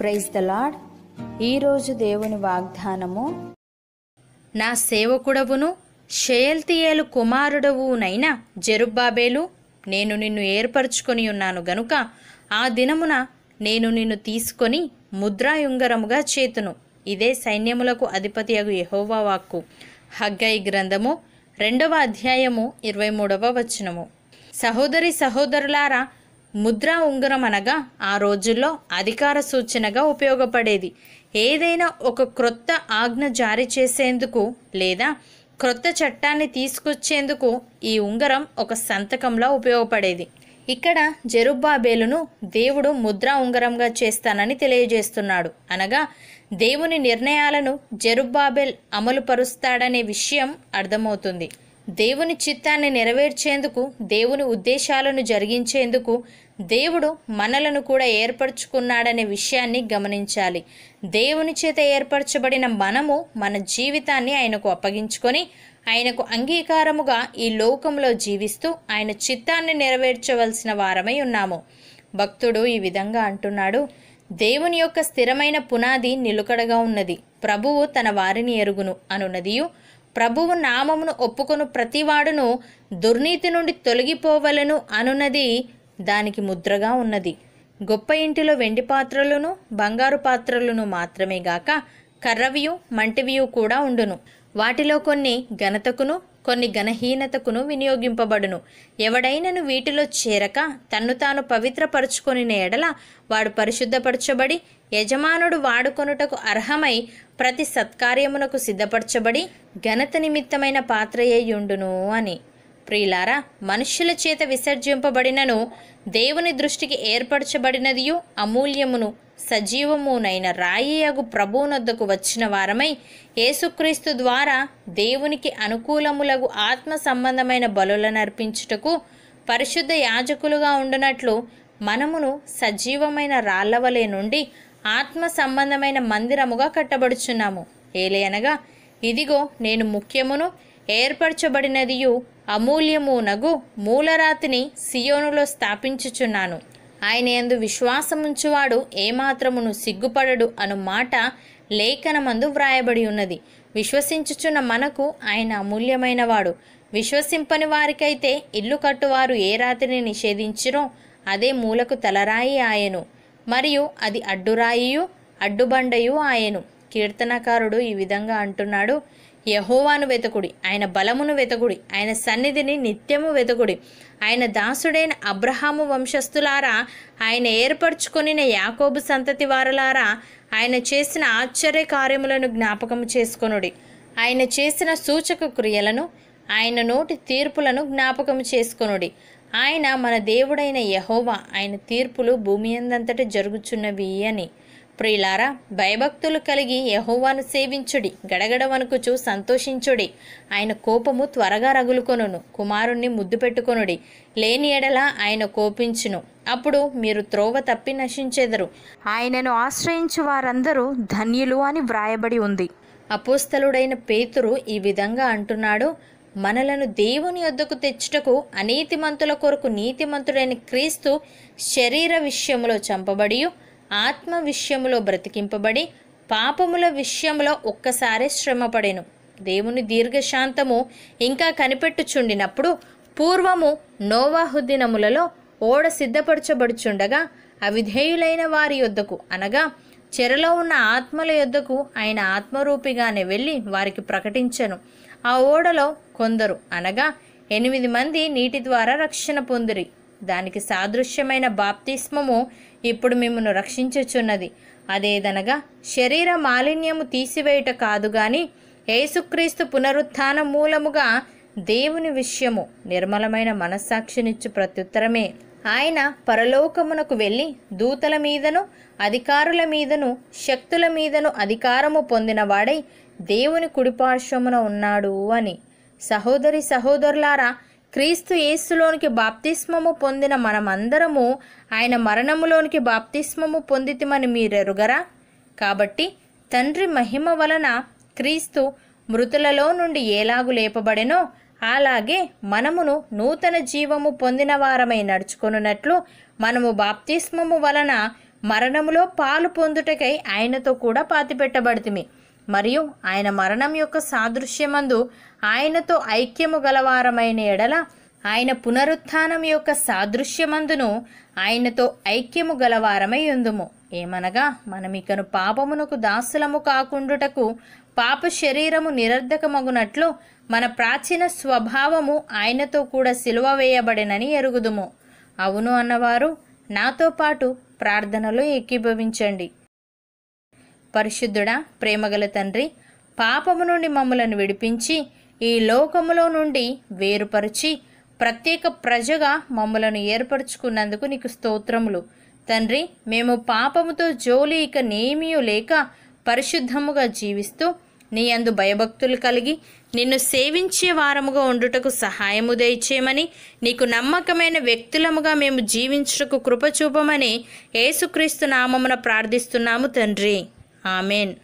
praise the lord ఈరోజు దేవుని వాగ్దానము నా సేవకుడవును షేయల్తియేలు కుమారుడవునైన జెరుబ్బాబేలు నేను నిన్ను ఏర్పరచుకొని ఉన్నాను గనుక ఆ దినమున నేను నిన్ను తీసుకొని ముద్రాయుంగరముగా చేతును ఇదే సైన్యములకు అధిపతి అగు యహోవా వాక్కు హగ్గై గ్రంథము రెండవ అధ్యాయము ఇరవై మూడవ వచనము సహోదరి సహోదరులారా ముద్ర ఉంగరం అనగా ఆ రోజుల్లో అధికార సూచనగా ఉపయోగపడేది ఏదైనా ఒక క్రొత్త ఆజ్ఞ జారీ చేసేందుకు లేదా క్రొత్త చట్టాన్ని తీసుకొచ్చేందుకు ఈ ఉంగరం ఒక సంతకంలా ఉపయోగపడేది ఇక్కడ జెరుబ్బాబేలును దేవుడు ముద్రా ఉంగరంగా చేస్తానని తెలియజేస్తున్నాడు అనగా దేవుని నిర్ణయాలను జెరుబ్బాబేల్ అమలుపరుస్తాడనే విషయం అర్థమవుతుంది దేవుని చిత్తాన్ని నెరవేర్చేందుకు దేవుని ఉద్దేశాలను జరిగించేందుకు దేవుడు మనలను కూడా ఏర్పరచుకున్నాడనే విషయాన్ని గమనించాలి దేవుని చేత ఏర్పరచబడిన మనము మన జీవితాన్ని ఆయనకు అప్పగించుకొని ఆయనకు అంగీకారముగా ఈ లోకంలో జీవిస్తూ ఆయన చిత్తాన్ని నెరవేర్చవలసిన వారమై ఉన్నాము భక్తుడు ఈ విధంగా అంటున్నాడు దేవుని యొక్క స్థిరమైన పునాది నిలుకడగా ఉన్నది ప్రభువు తన వారిని ఎరుగును అనున్నదియు ప్రభువు నామమును ఒప్పుకొను ప్రతివాడును దుర్నీతి నుండి తొలగిపోవలను అనున్నది దానికి ముద్రగా ఉన్నది గొప్ప ఇంటిలో వెండి పాత్రలను బంగారు పాత్రలను మాత్రమే గాక కర్రవియు మంటివియు కూడా ఉండును వాటిలో కొన్ని ఘనతకును కొన్ని గణహీనతకును వినియోగింపబడును ఎవడైనను వీటిలో చేరక తన్ను తాను పవిత్రపరుచుకొని ఎడల వాడు పరిశుద్ధపరచబడి యజమానుడు వాడుకొనుటకు అర్హమై ప్రతి సత్కార్యమునకు సిద్ధపరచబడి ఘనత నిమిత్తమైన పాత్రయ్యుండును అని ప్రియులారా మనుష్యుల చేత విసర్జింపబడినను దేవుని దృష్టికి ఏర్పరచబడినదియు అమూల్యమును సజీవమునైన రాయియగు ప్రభువునొద్దకు వచ్చిన వారమై యేసుక్రీస్తు ద్వారా దేవునికి అనుకూలములగు ఆత్మ సంబంధమైన బలులను అర్పించుటకు పరిశుద్ధ యాజకులుగా ఉండునట్లు మనమును సజీవమైన రాళ్లవలే నుండి ఆత్మ సంబంధమైన మందిరముగా కట్టబడుచున్నాము అనగా ఇదిగో నేను ముఖ్యమును ఏర్పరచబడినదియు అమూల్యమునగు మూలరాతిని సియోనులో స్థాపించుచున్నాను ఆయన ఎందు విశ్వాసముంచువాడు ఏమాత్రమును సిగ్గుపడడు అను మాట లేఖనమందు వ్రాయబడి ఉన్నది విశ్వసించుచున్న మనకు ఆయన అమూల్యమైన వాడు విశ్వసింపని వారికైతే ఇల్లు కట్టువారు ఏ రాత్రిని నిషేధించిరో అదే మూలకు తలరాయి ఆయను మరియు అది అడ్డురాయియు అడ్డుబండయు ఆయను కీర్తనకారుడు ఈ విధంగా అంటున్నాడు యహోవాను వెతకుడి ఆయన బలమును వెతకుడి ఆయన సన్నిధిని నిత్యము వెతకుడి ఆయన దాసుడైన అబ్రహాము వంశస్థులారా ఆయన ఏర్పరచుకొనిన యాకోబు సంతతి వారలారా ఆయన చేసిన ఆశ్చర్య కార్యములను జ్ఞాపకం చేసుకొనుడి ఆయన చేసిన సూచక క్రియలను ఆయన నోటి తీర్పులను జ్ఞాపకం చేసుకొనుడి ఆయన మన దేవుడైన యహోవా ఆయన తీర్పులు భూమి అందంతట జరుగుచున్నవి అని ప్రియులారా భయభక్తులు కలిగి యహోవాను సేవించుడి గడగడ వణుకుచు సంతోషించుడి ఆయన కోపము త్వరగా రగులుకొనును కుమారుణ్ణి ముద్దు పెట్టుకొనుడి లేని ఎడల ఆయన కోపించును అప్పుడు మీరు త్రోవ తప్పి నశించెదరు ఆయనను ఆశ్రయించు వారందరూ ధన్యులు అని వ్రాయబడి ఉంది అపోస్తలుడైన పేతురు ఈ విధంగా అంటున్నాడు మనలను దేవుని వద్దకు తెచ్చుటకు అనీతిమంతుల కొరకు నీతిమంతుడైన క్రీస్తు శరీర విషయంలో చంపబడి ఆత్మ విషయములో బ్రతికింపబడి పాపముల విషయంలో ఒక్కసారే శ్రమపడెను దేవుని దీర్ఘశాంతము ఇంకా కనిపెట్టుచుండినప్పుడు పూర్వము నోవాహుదినములలో ఓడ సిద్ధపరచబడుచుండగా అవిధేయులైన వారి యొద్దకు అనగా చెరలో ఉన్న ఆత్మల యొద్దకు ఆయన ఆత్మరూపిగానే వెళ్ళి వారికి ప్రకటించను ఆ ఓడలో కొందరు అనగా ఎనిమిది మంది నీటి ద్వారా రక్షణ పొందిరి దానికి సాదృశ్యమైన బాప్తిస్మము ఇప్పుడు మిమ్మను రక్షించుచున్నది అదేదనగా శరీర మాలిన్యము తీసివేయుట కాదు గాని యేసుక్రీస్తు పునరుత్థాన మూలముగా దేవుని విషయము నిర్మలమైన మనస్సాక్షినిచ్చు ప్రత్యుత్తరమే ఆయన పరలోకమునకు వెళ్ళి దూతల మీదను అధికారుల మీదను శక్తుల మీదను అధికారము పొందినవాడై దేవుని కుడిపార్శ్వమున ఉన్నాడు అని సహోదరి సహోదరులారా క్రీస్తు యేసులోనికి బాప్తిస్మము పొందిన మనమందరము ఆయన మరణములోనికి బాప్తిస్మము పొందితిమని మీరెరుగరా కాబట్టి తండ్రి మహిమ వలన క్రీస్తు మృతులలో నుండి ఏలాగు లేపబడెనో అలాగే మనమును నూతన జీవము పొందిన వారమై నడుచుకొనున్నట్లు మనము బాప్తిస్మము వలన మరణములో పాలు పొందుటకై ఆయనతో కూడా పాతిపెట్టబడుతుంది మరియు ఆయన మరణం యొక్క సాదృశ్యమందు ఆయనతో ఐక్యము గలవారమైన ఎడల ఆయన పునరుత్థానం యొక్క సాదృశ్యమందును ఆయనతో ఐక్యము గలవారమై ఉందుము ఏమనగా మనమికను పాపమునకు దాసులము కాకుండుటకు పాప శరీరము నిరర్ధకమగునట్లు మన ప్రాచీన స్వభావము ఆయనతో కూడా సిలువ వేయబడినని ఎరుగుదుము అవును అన్నవారు నాతో పాటు ప్రార్థనలో ఏకీభవించండి పరిశుద్ధుడా ప్రేమగల తండ్రి పాపము నుండి మమ్మలను విడిపించి ఈ లోకములో నుండి వేరుపరిచి ప్రత్యేక ప్రజగా మమ్మలను ఏర్పరచుకున్నందుకు నీకు స్తోత్రములు తండ్రి మేము పాపముతో జోలి ఇక నేమియూ లేక పరిశుద్ధముగా జీవిస్తూ నీ అందు భయభక్తులు కలిగి నిన్ను సేవించే వారముగా ఉండుటకు సహాయము దయచేయమని నీకు నమ్మకమైన వ్యక్తులముగా మేము జీవించుటకు కృపచూపమని యేసుక్రీస్తు నామమున ప్రార్థిస్తున్నాము తండ్రి ఆమెన్